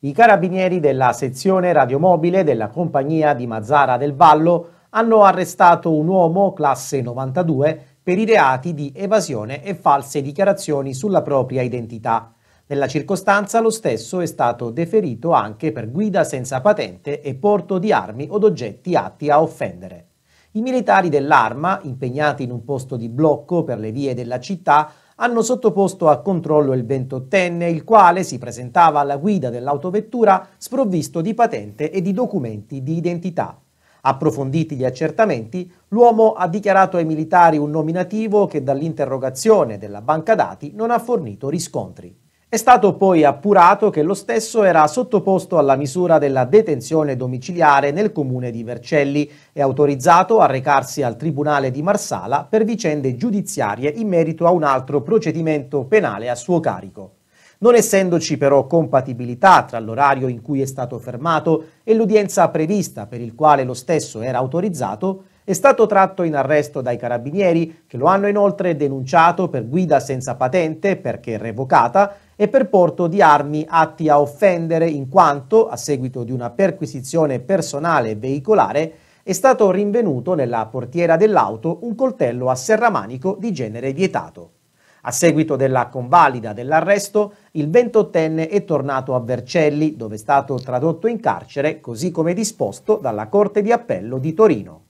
I carabinieri della sezione radiomobile della compagnia di Mazzara del Vallo hanno arrestato un uomo classe 92 per i reati di evasione e false dichiarazioni sulla propria identità. Nella circostanza lo stesso è stato deferito anche per guida senza patente e porto di armi o oggetti atti a offendere. I militari dell'arma, impegnati in un posto di blocco per le vie della città, hanno sottoposto a controllo il ventottenne, il quale si presentava alla guida dell'autovettura sprovvisto di patente e di documenti di identità. Approfonditi gli accertamenti, l'uomo ha dichiarato ai militari un nominativo che dall'interrogazione della banca dati non ha fornito riscontri. È stato poi appurato che lo stesso era sottoposto alla misura della detenzione domiciliare nel comune di Vercelli e autorizzato a recarsi al Tribunale di Marsala per vicende giudiziarie in merito a un altro procedimento penale a suo carico. Non essendoci però compatibilità tra l'orario in cui è stato fermato e l'udienza prevista per il quale lo stesso era autorizzato, è stato tratto in arresto dai carabinieri che lo hanno inoltre denunciato per guida senza patente perché revocata e per porto di armi atti a offendere in quanto, a seguito di una perquisizione personale e veicolare, è stato rinvenuto nella portiera dell'auto un coltello a serramanico di genere vietato. A seguito della convalida dell'arresto, il 28enne è tornato a Vercelli, dove è stato tradotto in carcere, così come disposto dalla Corte di Appello di Torino.